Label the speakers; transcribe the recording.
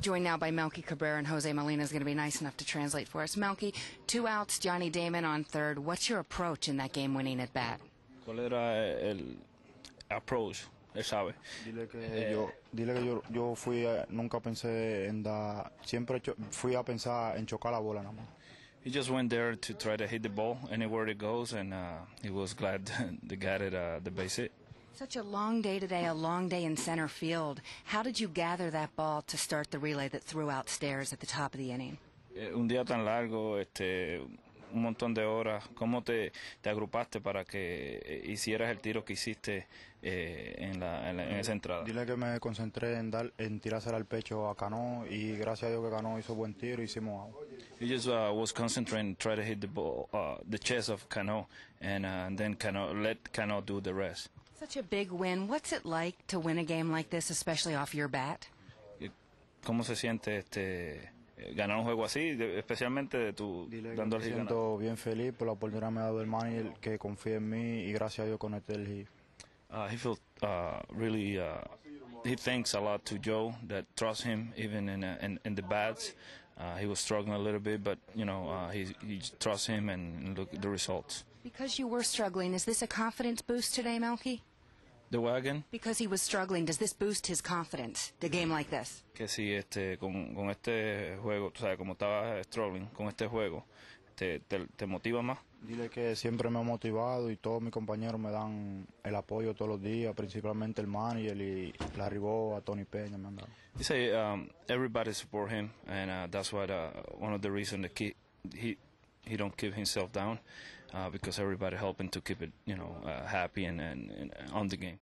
Speaker 1: Joined now by Melky Cabrera and Jose Molina is going to be nice enough to translate for us. Melky, two outs, Johnny Damon on third. What's your approach in that game-winning at bat?
Speaker 2: ¿Cuál era el approach? Él sabe. Dile que eh, yo, dile que yo, yo fui, a, eh, nunca pensé en siempre fui a pensar en chocar la bola
Speaker 3: He just went there to try to hit the ball anywhere it goes, and uh, he was glad the guy it, uh, the base hit.
Speaker 1: Such a long day today, a long day in center field. How did you gather that ball to start the relay that threw out stairs at the top of the inning?
Speaker 3: Eh, un día tan largo, este, un montón de horas. ¿Cómo te, te agrupaste para que eh, hicieras el tiro que hiciste eh, en, la, en, la, en, esa entrada? Dile
Speaker 2: que me concentré en, dar, en tirársela al pecho a Cano y gracias a Dios que Cano hizo buen tiro y hicimos algo.
Speaker 3: You just uh, was concentrating, try to hit the ball, uh, the chest of Cano, and, uh, and then Cano let Cano do the rest.
Speaker 1: Such a big win. What's it like to win a game like this, especially off your bat?
Speaker 3: ¿Cómo se siente este ganar un juego así, de, especialmente tú dando el Me siento
Speaker 2: bien feliz por la oportunidad que me ha dado el manager que confía en mí y gracias a Dios conecté el hit.
Speaker 3: Uh, he felt uh, really uh, he thanks a lot to Joe that trusts him even in uh, in, in, the bats. Uh, he was struggling a little bit, but you know uh, he he trusts him and look at the results.
Speaker 1: Because you were struggling, is this a confidence boost today, Melky? the wagon. Because he was struggling, does this boost his confidence? The mm. game like this.
Speaker 3: Que si este con, con este juego, tú sabes, como estaba struggling con este juego, te, te, te, motiva más.
Speaker 2: Dile que siempre me ha motivado y todos mis compañeros me dan el apoyo todos los días, principalmente el manager y la a Tony Peña me han dado.
Speaker 3: You say um, everybody support him and uh, that's why uh, one of the reasons the he, he he don't keep himself down uh, because everybody helping to keep it you know uh, happy and, and, and on the game.